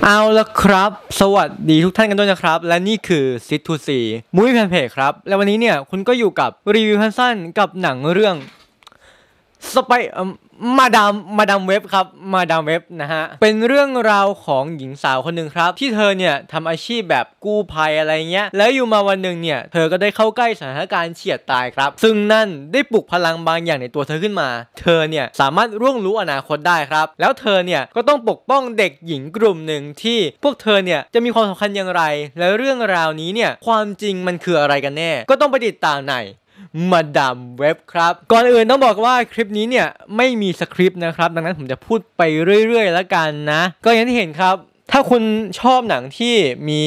เอาละครับ สวัสดีทุกท่านกันด้วยนะครับ และนี่คือซิตูซีมุ้ยแพนเพจครับ และวันนี้เนี่ยคุณก็อยู่กับรีวิวสั้นๆกับหนังเรื่องสไปมาดามมาดามเว็บครับมาดามเว็บ นะฮะ เป็นเรื่องราวของหญิงสาวคนหนึ่งครับ ที่เธอเนี่ยทำอาชีพแบบกู้ภัยอะไรเงี้ย แล้วอยู่มาวันหนึ่งเนี่ยเธอก็ได้เข้าใกล้สถานการณ์เฉียดตายครับ ซึ่งนั่นได้ปลุกพลังบางอย่างในตัวเธอขึ้นมา เธอเนี่ยสามารถร่วงรู้อนาคตได้ครับ แล้วเธอเนี่ยก็ต้องปกป้องเด็กหญิงกลุ่มหนึ่งที่พวกเธอเนี่ยจะมีความสำคัญอย่างไร และเรื่องราวนี้เนี่ยความจริงมันคืออะไรกันแน่ก็ต้องไปติดตามในมาดามเว็บครับก่อนอื่นต้องบอกว่าคลิปนี้เนี่ยไม่มีสคริปต์นะครับดังนั้นผมจะพูดไปเรื่อยๆ แล้วกันนะ ก็อย่างที่เห็นครับ ถ้าคุณชอบหนังที่มี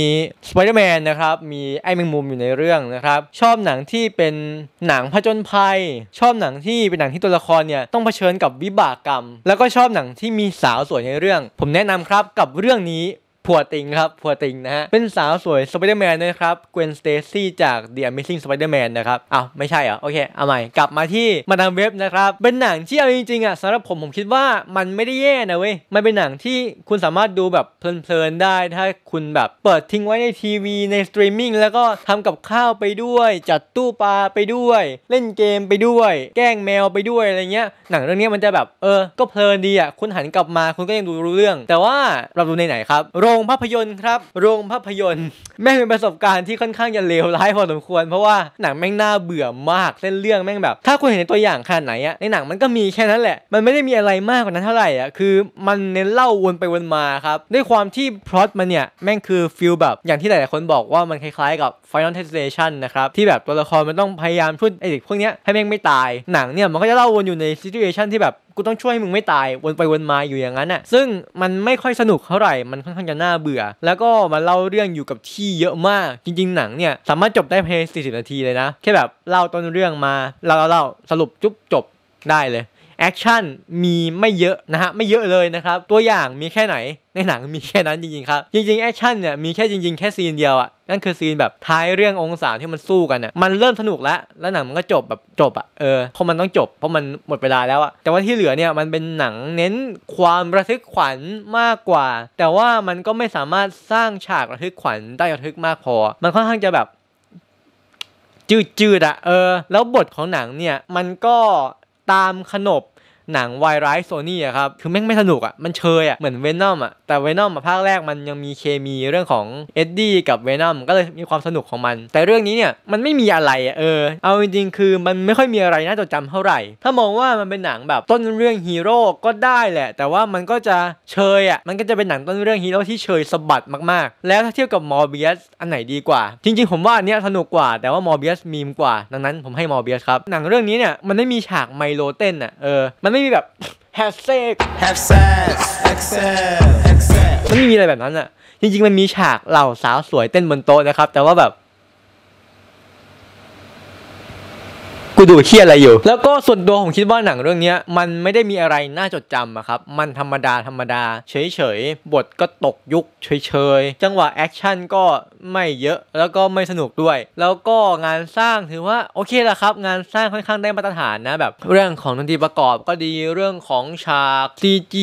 สไปเดอร์แมนนะครับมีไอ้แมงมุมอยู่ในเรื่องนะครับชอบหนังที่เป็นหนังผจญภัย ชอบหนังที่เป็นหนังที่ตัวละครเนี่ยต้องเผชิญกับวิบากกรรม แล้วก็ชอบหนังที่มีสาวสวยในเรื่อง ผมแนะนำครับกับเรื่องนี้ผัวติงครับผัวติงนะฮะเป็นสาวสวยสไปเดอร์แมนนะครับเกวนสเตซี่จาก The Amazing Spider-Man นะครับอ้าวไม่ใช่เหรอโอเคเอาใหม่กลับมาที่มาดามเว็บนะครับ เป็นหนังที่เอาจริงๆอ่ะสำหรับผมผมคิดว่ามันไม่ได้แย่นะเว้ยมันเป็นหนังที่คุณสามารถดูแบบเพลินๆได้ถ้าคุณแบบเปิดทิ้งไว้ในทีวีในสตรีมมิ่งแล้วก็ทำกับข้าวไปด้วยจัดตู้ปลาไปด้วย เล่นเกมไปด้วย แกล้งแมวไปด้วยอะไรเงี้ยหนังเรื่องนี้มันจะแบบเออก็เพลินดีอ่ะคุณหันกลับมา คุณก็ยังดูรู้เรื่อง แต่ว่าเราดูในไหนครับโรรงภาพยนตร์ครับโรงภาพยนตร์ แม่งเป็นประสบการณ์ที่ค่อนข้างจะเลวร้ายพอสมควร เพราะว่าหนังแม่งน่าเบื่อมากเส้นเรื่องแม่งแบบ ถ้าคุณเห็นในตัวอย่างขนาดไหนอะในหนังมันก็มีแค่นั้นแหละมันไม่ได้มีอะไรมากกว่านั้นเท่าไหร่อะคือมันเน้นเล่าวนไปวนมาครับด้วยความที่พล็อตมันเนี่ยแม่งคือฟิลแบบอย่างที่หลายๆคนบอกว่ามันคล้ายๆกับ Final t e s t a t i o n นะครับที่แบบตัวละครมันต้องพยายามช่วยไอเด็กพวกเนี้ยให้แม่งไม่ตายหนังเนี่ยมันก็จะเล่าวนอยู่ในซีติวเอชันที่แบบกูต้องช่วยให้มึงไม่ตาย วนไปวนมาอยู่อย่างนั้นอ่ะซึ่งมันไม่ค่อยสนุกเท่าไหร่มันค่อนข้างจะน่าเบื่อ แล้วก็มาเล่าเรื่องอยู่กับที่เยอะมากจริงๆหนังเนี่ยสามารถจบได้ภายใน40 นาทีเลยนะ แค่แบบเล่าต้นเรื่องมา เล่าเล่าสรุปจุ๊บจบได้เลยแอคชั่นมีไม่เยอะนะฮะไม่เยอะเลยนะครับ ตัวอย่างมีแค่ไหนในหนังมีแค่นั้นจริง ๆ ครับ จริง ๆแอคชั่นเนี่ยมีแค่จริงๆแค่ซีนเดียวอะนั่นคือซีนแบบ ท้ายเรื่ององศาที่มันสู้กันน่ะมันเริ่มสนุกแล้ว แล้วหนังมันก็จบแบบจบอะเออเพราะมันต้องจบเพราะมันหมดเวลาแล้วอะแต่ว่าที่เหลือเนี่ย มันเป็นหนังเน้นความระทึกขวัญมากกว่า แต่ว่ามันก็ไม่สามารถสร้างฉากระทึกขวัญได้ระทึกมากพอ มันค่อนข้างจะแบบจืดๆอะเออแล้วบทของหนังเนี่ยมันก็ตามขนบหนังวายร้ายโซนี่อะครับคือแม่งไม่สนุกอะมันเชยอะเหมือนเวนอมอะแต่เวนอมภาคแรกมันยังมีเคมีเรื่องของเอ็ดดี้กับเวนอมก็เลยมีความสนุกของมัน แต่เรื่องนี้เนี่ยมันไม่มีอะไรอะเออเอาจริงๆ คือมันไม่ค่อยมีอะไรน่าจดจำเท่าไหร่ ถ้ามองว่ามันเป็นหนังแบบต้นเรื่องฮีโร่ก็ได้แหละแต่ว่ามันก็จะเชยอะมันก็จะเป็นหนังต้นเรื่องฮีโร่ที่เชยสะบัดมากๆแล้วถ้าเทียบกับมอร์เบียสอันไหนดีกว่า จริง ๆผมว่าอันเนี้ยสนุกกว่าแต่ว่ามอร์เบียสมีมกว่าดังนั้นผมให้มอร์เบียสครับหนังเรื่องนี้เนี่ยมันไม่มีฉากไมโลเต้นอะเออมันไม่มีแบบ have sex have sex excel excel มันไม่มีอะไรแบบนั้นอะจริงๆ มันมีฉากเหล่าสาวสวยเต้นบนโต๊ะนะครับ แต่ว่าแบบดูเครียดอะไรอยู่ แล้วก็ส่วนตัวผมคิดว่าหนังเรื่องนี้มันไม่ได้มีอะไรน่าจดจำอะครับ มันธรรมดาธรรมดา เฉยๆ บทก็ตกยุคเฉยๆ จังหวะแอคชั่นก็ไม่เยอะ แล้วก็ไม่สนุกด้วย แล้วก็งานสร้างถือว่าโอเคละครับ งานสร้างค่อนข้างได้มาตรฐานนะแบบเรื่องของดนตรีประกอบก็ดีเรื่องของฉาก CG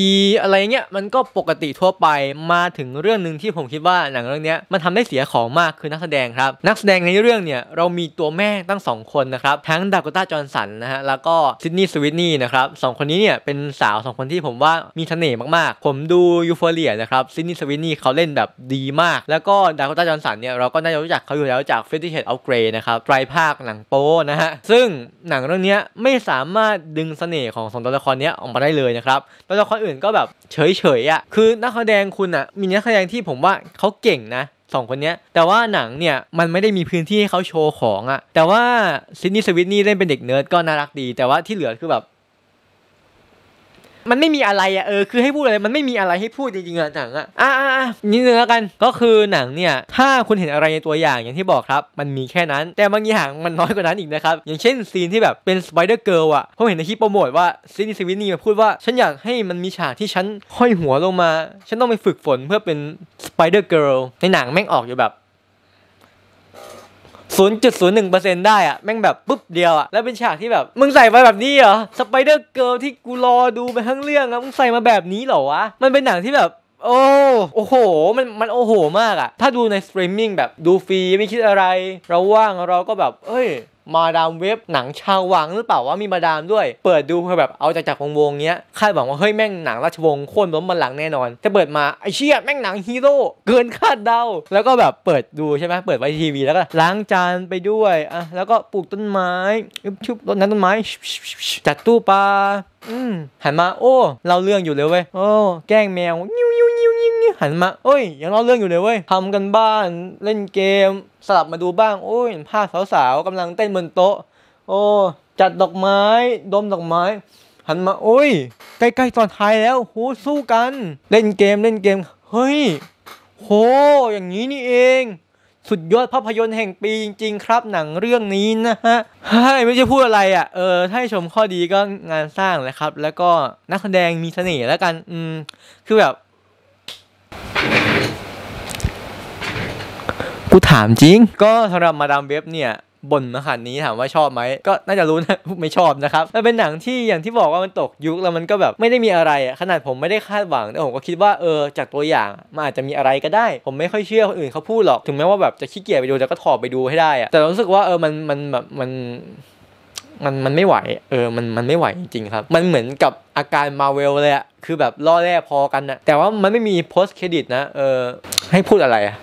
อะไรเงี้ยมันก็ปกติทั่วไปมาถึงเรื่องหนึ่งที่ผมคิดว่าหนังเรื่องนี้มันทำได้เสียของมากคือนักแสดงครับ นักแสดงในเรื่องเนี่ยเรามีตัวแม่ตั้ง 2 คนนะครับทั้งดากต้าจอห์นสันนะฮะ แล้วก็ซิดนีย์สวิตนี่นะครับสองคนนี้เนี่ยเป็นสาวสองคนที่ผมว่ามีเสน่ห์มากๆ ผมดูยูโฟเรียนะครับ ซิดนีย์สวิตนี่เขาเล่นแบบดีมาก แล้วก็ดาโกต้าจอห์นสันเนี่ยเราก็น่าจะรู้จักเขาอยู่แล้วจากเฟสติเ h a อัลเกรนะครับไตรภาคหนังโป้นะฮะ ซึ่งหนังเรื่องนี้ไม่สามารถดึงเสน่ห์ของสองตัวละครนี้ออกมาได้เลยนะครับ ตัวละครอื่นก็แบบเฉยๆอ่ะคือนักแสดงคุณอ่ะมีนักแสดงที่ผมว่าเขาเก่งนะสองคนเนี้ยแต่ว่าหนังเนี่ย มันไม่ได้มีพื้นที่ให้เขาโชว์ของอะแต่ว่าซินนี่สวิตนี่เล่นเป็นเด็กเนิร์ดก็น่ารักดี แต่ว่าที่เหลือคือแบบมันไม่มีอะไรอะเออ คือให้พูดอะไรมันไม่มีอะไรให้พูดจริงๆอะหนังอะอ่ะอ่ะนิดนึงแล้วกันก็คือหนังเนี่ย ถ้าคุณเห็นอะไรในตัวอย่างอย่างที่บอกครับ มันมีแค่นั้น แต่บางอย่างมันน้อยกว่านั้นอีกนะครับอย่างเช่นซีนที่แบบเป็นสไปเดอร์เกิร์ลอะผมเห็นในคลิปโปรโมทว่าซีนีสวินนี่มาพูดว่า ฉันอยากให้มันมีฉากที่ฉันห้อยหัวลงมา ฉันต้องไปฝึกฝนเพื่อเป็นสไปเดอร์เกิร์ลในหนังแม่งออกอยู่แบบ0.01%ได้อะแม่งแบบปุ๊บเดียวอะแล้วเป็นฉากที่แบบ มึงใส่มาแบบนี้เหรอ สไปเดอร์เกิร์ลที่กูรอดูไปทั้งเรื่องอะมึงใส่มาแบบนี้เหรอวะ มันเป็นหนังที่แบบ โอ้โอ้โห มันมันโอ้โหมากอะถ้าดูในสตรีมมิ่งแบบดูฟรีไม่คิดอะไร เราว่างเราก็แบบ เอ้ยมาดามเว็บหนังชาววังหรือเปล่าว่ามีมาดามด้วย เปิดดูเพื่อแบบเอาจากจากวงวงเงี้ยคาดหวังว่าเฮ้ยแม่งหนังราชวงศ์โค่นล้มบาลลังแน่นอนจะเปิดมาไอเชี่ยแม่งหนังฮีโร่เกินคาดเดา แล้วก็แบบเปิดดูใช่ไหมเปิดไว้ทีวีแล้วก็ล้างจานไปด้วยอ่ะแล้วก็ปลูกต้นไม้ชุบรดน้ำต้นไม้จัดตู้ปลาอืมหันมาโอ้เราเรื่องอยู่เลยเว้ยโอ้แกล้งแมวหันมาเอ้ย ยังเล่าเรื่องอยู่เลยเว้ยทำกันบ้านเล่นเกมสลับมาดูบ้างโอ้ยภาพสาวๆกำลังเต้นบนโต๊ะ โอ้จัดดอกไม้ ดมดอกไม้หันมาโอ้ย ใกล้ ๆตอนท้ายแล้วโหสู้กัน เล่นเกมเล่นเกมเฮ้ย โห อย่างนี้นี่เอง สุดยอดภาพยนตร์แห่งปีจริงๆครับ หนังเรื่องนี้นะฮะไม่ใช่พูดอะไรอะ่ะเออถ้าชมข้อดีก็งานสร้างแหละครับ แล้วก็นักแสดงมีเสน่ห์แล้วกันอืมคือแบบกูถามจริงก็สำหรับมาดามเว็บเนี่ยบนมาขนาดนี้ถามว่าชอบไหมก็น่าจะรู้นะไม่ชอบนะครับ มันเป็นหนังที่อย่างที่บอกว่ามันตกยุคแล้วมันก็แบบไม่ได้มีอะไรอ่ะขนาดผมไม่ได้คาดหวังแต่ผมก็คิดว่าเออจากตัวอย่าง มันอาจจะมีอะไรก็ได้ ผมไม่ค่อยเชื่อคนอื่นเขาพูดหรอกถึงแม้ว่าแบบจะขี้เกียจไปดูแต่ก็ถอดไปดูให้ได้อ่ะแต่รู้สึกว่าเออมันมันแบบมันมันมันไม่ไหวเออมันมันไม่ไหวจริงครับ มันเหมือนกับอาการมาเวลเลยอะคือแบบล่อแร่พอกันนะแต่ว่ามันไม่มีโพสเครดิต นะ เออให้พูดอะไรอะ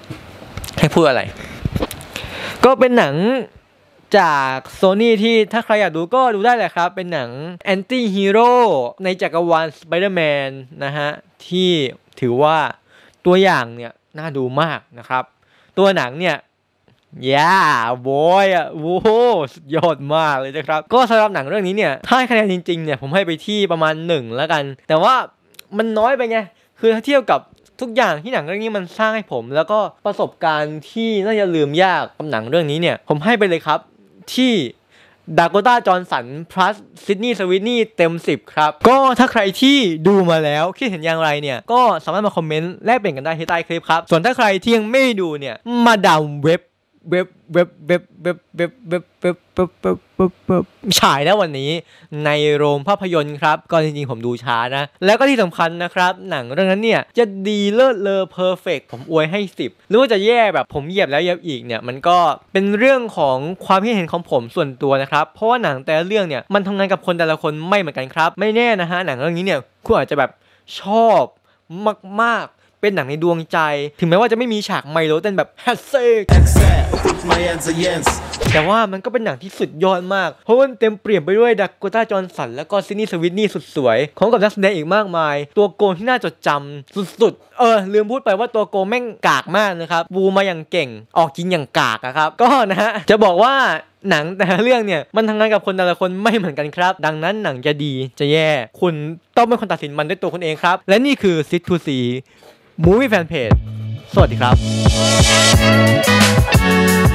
ให้พูดอะไร ก็เป็นหนังจากโซนี่ที่ถ้าใครอยากดูก็ดูได้แหละครับ เป็นหนังแอนตี้ฮีโร่ในจักรวาลสไปเดอร์แมนนะฮะ ที่ถือว่าตัวอย่างเนี่ย น่าดูมากนะครับ ตัวหนังเนี่ยย่าบอยอ่ะโู้สุดยอดมากเลยนะครับ ก็สำหรับหนังเรื่องนี้เนี่ยถ้าคะแนนจริงๆเนี่ยผมให้ไปที่ประมาณ1แล้วกัน แต่ว่ามันน้อยไปไง คือถ้าเทียบกับทุกอย่างที่หนังเรื่องนี้มันสร้างให้ผม แล้วก็ประสบการณ์ที่น่าจะลืมยากกับหนังเรื่องนี้เนี่ย ผมให้ไปเลยครับที่ดากกต้าจอร์นสันพลัสซิดนีย์สวิตนี่เต็ม10ครับก็ถ้าใครที่ดูมาแล้วคิดเห็นอย่างไรเนี่ย ก็สามารถมาคอมเมนต์แลกเปลี่ยนกันได้ที่ใต้คลิปครับ ส่วนถ้าใครที่ยังไม่ดูเนี่ยมาดาวเว็บเว็บเว็บเว็บเว็บเว็บเว็บเว็บเว็บเว็บฉายแล้ววันนี้ในโรงภาพยนตร์ครับก็จริงๆผมดูช้านะแล้วก็ที่สำคัญนะครับหนังเรื่องนั้นเนี่ยจะดีเลิศเลอเพอร์เฟกผมอวยให้ 10หรือว่าจะแย่แบบผมเหยียบแล้วเหยียบอีกเนี่ยมันก็เป็นเรื่องของความคิดเห็นของผมส่วนตัวนะครับเพราะว่าหนังแต่ละเรื่องเนี่ยมันทำงานกับคนแต่ละคนไม่เหมือนกันครับ ไม่แน่นะฮะหนังเรื่องนี้เนี่ยคุณอาจจะแบบชอบมากเป็นหนังในดวงใจถึงแม้ว่าจะไม่มีฉากไมโลเต้นแบบ แฮเซแต่ว่ามันก็เป็นหนังที่สุดยอดมากเพราะมันเต็มเปลี่ยนไปด้วยดักกูต้าจอห์นสัน แล้วก็ซินนี่สวิตนี่สุดสวย ของกับนักแสดงอีกมากมาย ตัวโกงที่น่าจดจำสุดๆ เออ ลืมพูดไปว่าตัวโกงแม่งกากมากนะครับบูมาอย่างเก่งออกจริงอย่างกากะครับก็นะฮะจะบอกว่าหนังแต่ละเรื่องเนี่ยมันทำงานกับคนแต่ละคนไม่เหมือนกันครับ ดังนั้นหนังจะดีจะแย่ คุณต้องเป็นคนตัดสินมันด้วยตัวคุณเองครับ และนี่คือซิตทูซี Movie Fan Page สวัสดีครับ